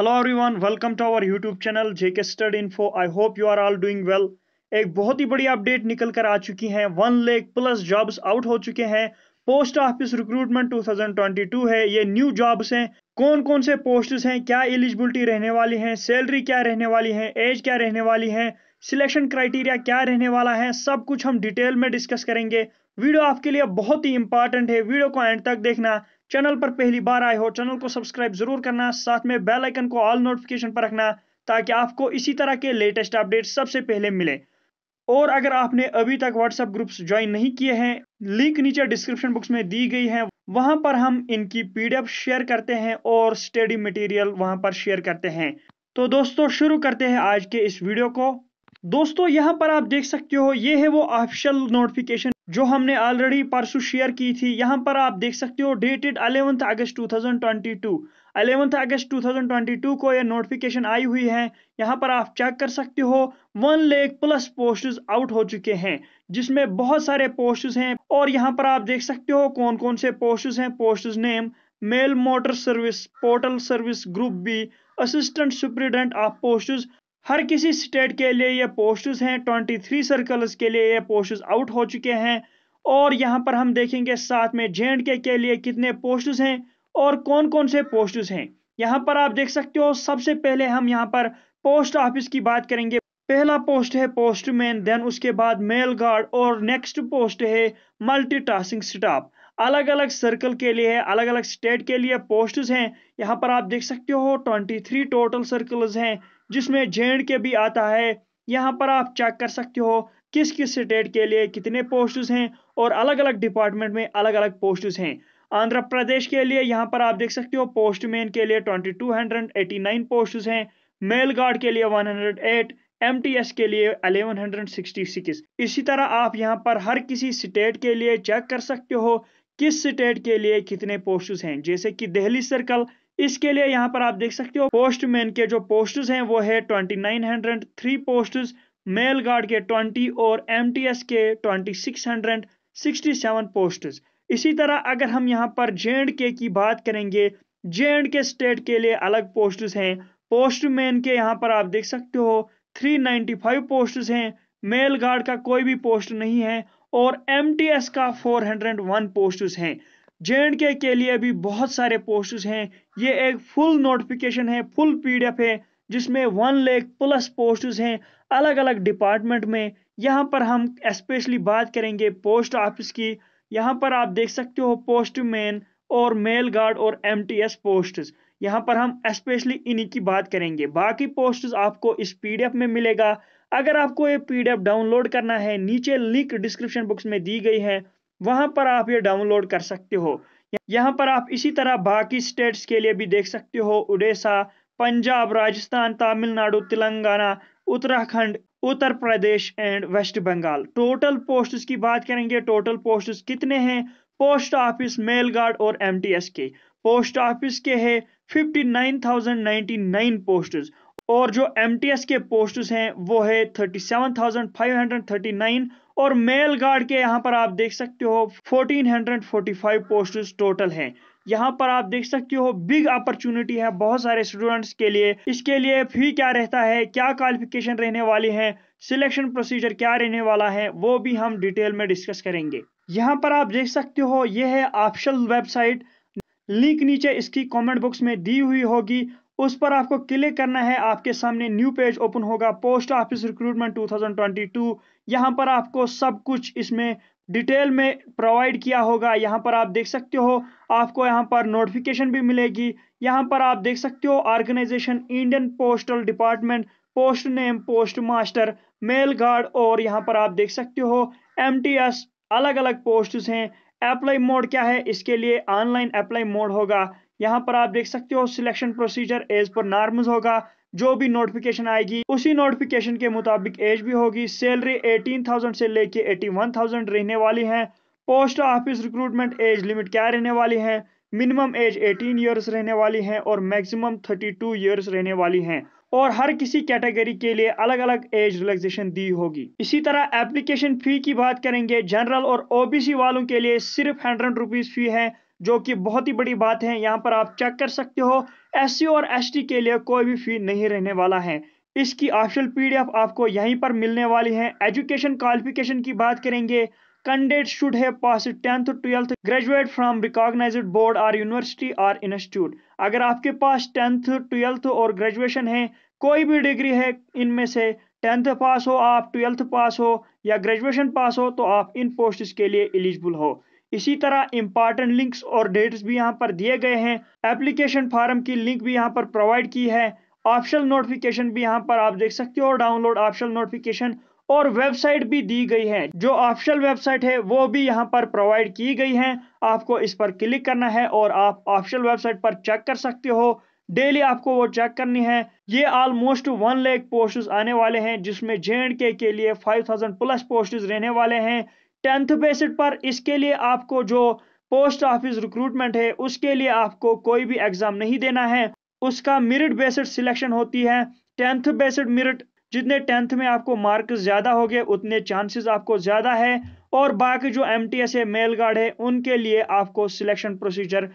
hello everyone welcome to our YouTube channel JK stud info I hope you are all doing well एक बहुत ही बड़ी update निकल कर आ चुकी है one lakh plus jobs out हो चुके हैं पोस्ट ऑफिस रिक्रूटमेंट 2022 है ये न्यू जॉब्स हैं कौन कौन से पोस्ट्स हैं क्या एलिजिबिलिटी रहने वाली है सैलरी क्या रहने वाली है एज क्या रहने वाली है सिलेक्शन क्राइटेरिया क्या रहने वाला है सब कुछ हम डिटेल में डिस्कस करेंगे वीडियो आपके लिए बहुत ही इंपॉर्टेंट है वीडियो को एंड तक देखना चैनल पर पहली बार आए हो चैनल को सब्सक्राइब जरूर करना साथ में बेल आइकन को ऑल नोटिफिकेशन पर रखना ताकि आपको इसी तरह के लेटेस्ट अपडेट सबसे पहले मिले और अगर आपने अभी तक व्हाट्सएप ग्रुप्स ज्वाइन नहीं किए हैं लिंक नीचे डिस्क्रिप्शन बुक्स में दी गई है वहां पर हम इनकी पीडीएफ शेयर करते हैं और स्टडी मटेरियल वहां पर शेयर करते हैं तो दोस्तों शुरू करते हैं आज के इस वीडियो को दोस्तों यहाँ पर आप देख सकते हो ये है वो ऑफिशियल नोटिफिकेशन जो हमने ऑलरेडी परसों शेयर की थी यहाँ पर आप देख सकते हो dated eleventh August 2022 eleventh August 2022 को यह नोटिफिकेशन आई हुई है यहाँ पर आप चेक कर सकते हो वन लेख प्लस पोस्ट आउट हो चुके हैं जिसमें बहुत सारे पोस्ट हैं और यहाँ पर आप देख सकते हो कौन कौन से पोस्ट हैं post name mail motor service portal service group B assistant superintendent of post हर किसी स्टेट के लिए ये पोस्टर्स हैं 23 सर्कल्स के लिए ये पोस्टर्स आउट हो चुके हैं और यहाँ पर हम देखेंगे साथ में जे एंड के, के लिए कितने पोस्टर्स हैं और कौन कौन से पोस्टर्स हैं यहाँ पर आप देख सकते हो सबसे पहले हम यहाँ पर पोस्ट ऑफिस की बात करेंगे पहला पोस्ट है पोस्टमैन देन उसके बाद मेल गार्ड और नेक्स्ट पोस्ट है मल्टीटास्किंग स्टाफ अलग अलग सर्कल के लिए है अलग अलग स्टेट के लिए पोस्ट हैं यहाँ पर आप देख सकते हो 23 टोटल सर्कल्स हैं जिसमें जे के भी आता है यहाँ पर आप चेक कर सकते हो किस किस स्टेट के लिए कितने पोस्ट्स हैं और अलग अलग डिपार्टमेंट में अलग अलग पोस्ट्स हैं आंध्र प्रदेश के लिए यहाँ पर आप देख सकते हो पोस्टमैन के लिए 2289 पोस्ट्स हैं मेल गार्ड के लिए 108 एमटीएस के लिए 1166 इसी तरह आप यहाँ पर हर किसी स्टेट के लिए चेक कर सकते हो किस स्टेट के लिए कितने पोस्ट हैं जैसे कि दिल्ली सर्कल इसके लिए यहाँ पर आप देख सकते हो पोस्टमैन के जो पोस्टर्स हैं वो है twenty nine hundred three posters mail guard के ट्वेंटी और एमटीएस के twenty six hundred sixty seven posters इसी तरह अगर हम यहाँ पर जे एंड के की बात करेंगे जे एंड के स्टेट के लिए अलग पोस्टर्स हैं पोस्टमैन के यहाँ पर आप देख सकते हो थ्री फाइव पोस्टर्स हैं मेल गार्ड का कोई भी पोस्ट नहीं है और एस का फोर हंड्रेड वन पोस्टर्स हैं जे के लिए भी बहुत सारे पोस्ट हैं ये एक फुल नोटिफिकेशन है फुल पीडीएफ है जिसमें वन लेख प्लस पोस्ट हैं अलग अलग डिपार्टमेंट में यहाँ पर हम स्पेशली बात करेंगे पोस्ट ऑफिस की यहाँ पर आप देख सकते हो पोस्टमैन और मेल गार्ड और एम एस पोस्ट्स यहाँ पर हम स्पेशली इन्हीं की बात करेंगे बाकी पोस्ट्स आपको इस पीडीएफ में मिलेगा अगर आपको ये पीडीएफ डाउनलोड करना है नीचे लिंक डिस्क्रिप्शन बॉक्स में दी गई है वहां पर आप ये डाउनलोड कर सकते हो यहाँ पर आप इसी तरह बाकी स्टेट्स के लिए भी देख सकते हो Orissa Punjab Rajasthan Tamil Nadu Telangana Uttarakhand Uttar Pradesh and West Bengal total posts की बात करेंगे टोटल पोस्ट्स कितने हैं पोस्ट ऑफिस मेल गार्ड और एमटीएस के पोस्ट ऑफिस के है 59,099 पोस्ट्स और जो एमटीएस के पोस्ट्स हैं वो है 37,539 और मेल गार्ड के यहाँ पर आप देख सकते हो 1445 पोस्ट्स टोटल हैं यहाँ पर आप देख सकते हो बिग अपॉर्चुनिटी है बहुत सारे स्टूडेंट्स के लिए इसके लिए फी क्या रहता है क्या क्वालिफिकेशन रहने वाली है सिलेक्शन प्रोसीजर क्या रहने वाला है वो भी हम डिटेल में डिस्कस करेंगे यहाँ पर आप देख सकते हो ये है ऑप्शन वेबसाइट लिंक नीचे इसकी कमेंट बॉक्स में दी हुई होगी उस पर आपको क्लिक करना है आपके सामने न्यू पेज ओपन होगा पोस्ट ऑफिस रिक्रूटमेंट 2022 यहाँ पर आपको सब कुछ इसमें डिटेल में प्रोवाइड किया होगा यहाँ पर आप देख सकते हो आपको यहाँ पर नोटिफिकेशन भी मिलेगी यहाँ पर आप देख सकते हो organisation Indian postal department post name post master mail guard और यहाँ पर आप देख सकते हो एम अलग अलग पोस्ट हैं अप्लाई मोड क्या है इसके लिए ऑनलाइन अप्लाई मोड होगा यहाँ पर आप देख सकते हो सिलेक्शन प्रोसीजर एज पर नॉर्मल होगा जो भी नोटिफिकेशन आएगी उसी नोटिफिकेशन के मुताबिक एज भी होगी सैलरी 18,000 से लेके 81,000 रहने वाली है post office recruitment age limit क्या रहने वाली है मिनिमम एज 18 इयर्स रहने वाली है और मैक्सिमम 32 इयर्स रहने वाली है और हर किसी कैटेगरी के लिए अलग अलग एज रिलैक्सेशन दी होगी इसी तरह एप्लीकेशन फी की बात करेंगे जनरल और ओबीसी वालों के लिए सिर्फ हंड्रेड रुपीज फी है जो कि बहुत ही बड़ी बात है यहाँ पर आप चेक कर सकते हो एस और एस के लिए कोई भी फी नहीं रहने वाला है इसकी ऑफिशियल पी आपको यहीं पर मिलने वाली है एजुकेशन क्वालिफिकेशन की बात करेंगे कैंडिडेट शुड है pass tenth twelfth graduate from recognise board or university or institute अगर आपके पास टेंथ ट्वेल्थ और ग्रेजुएशन है कोई भी डिग्री है इनमें से टेंथ पास हो आप ट्वेल्थ पास हो या ग्रेजुएशन पास हो तो आप इन पोस्ट के लिए एलिजिबल हो इसी तरह इंपॉर्टेंट लिंक्स और डेट्स भी यहाँ पर दिए गए हैं एप्लीकेशन फार्म की लिंक भी यहाँ पर प्रोवाइड की है ऑप्शनल नोटिफिकेशन भी यहाँ पर आप देख सकते हो डाउनलोड ऑप्शनल नोटिफिकेशन और वेबसाइट भी दी गई है जो ऑप्शनल वेबसाइट है वो भी यहाँ पर प्रोवाइड की गई है आपको इस पर क्लिक करना है और आप ऑप्शनल वेबसाइट पर चेक कर सकते हो डेली आपको वो चेक करनी है ये ऑलमोस्ट वन लेख पोस्ट आने वाले हैं जिसमें जे के लिए 5000 प्लस पोस्ट रहने वाले हैं टेंथ बेसिस पर इसके लिए आपको जो पोस्ट ऑफिस रिक्रूटमेंट है उसके लिए आपको कोई भी एग्ज़ाम नहीं देना है उसका मेरिट बेसड सिलेक्शन होती है टेंथ बेसड मेरिट जितने टेंथ में आपको मार्क ज़्यादा हो गए उतने चांसेस आपको ज़्यादा है और बाकी जो एम टी एस है मेल गार्ड है उनके लिए आपको सिलेक्शन प्रोसीजर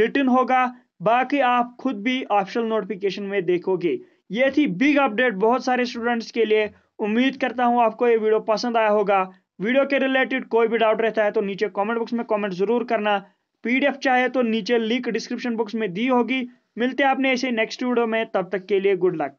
रिटर्न होगा बाकी आप खुद भी ऑप्शनल नोटिफिकेशन में देखोगे ये थी बिग अपडेट बहुत सारे स्टूडेंट्स के लिए उम्मीद करता हूँ आपको ये वीडियो पसंद आया होगा वीडियो के रिलेटेड कोई भी डाउट रहता है तो नीचे कमेंट बॉक्स में कमेंट जरूर करना पीडीएफ चाहे तो नीचे लिंक डिस्क्रिप्शन बॉक्स में दी होगी मिलते हैं आपने ऐसे नेक्स्ट वीडियो में तब तक के लिए गुड लक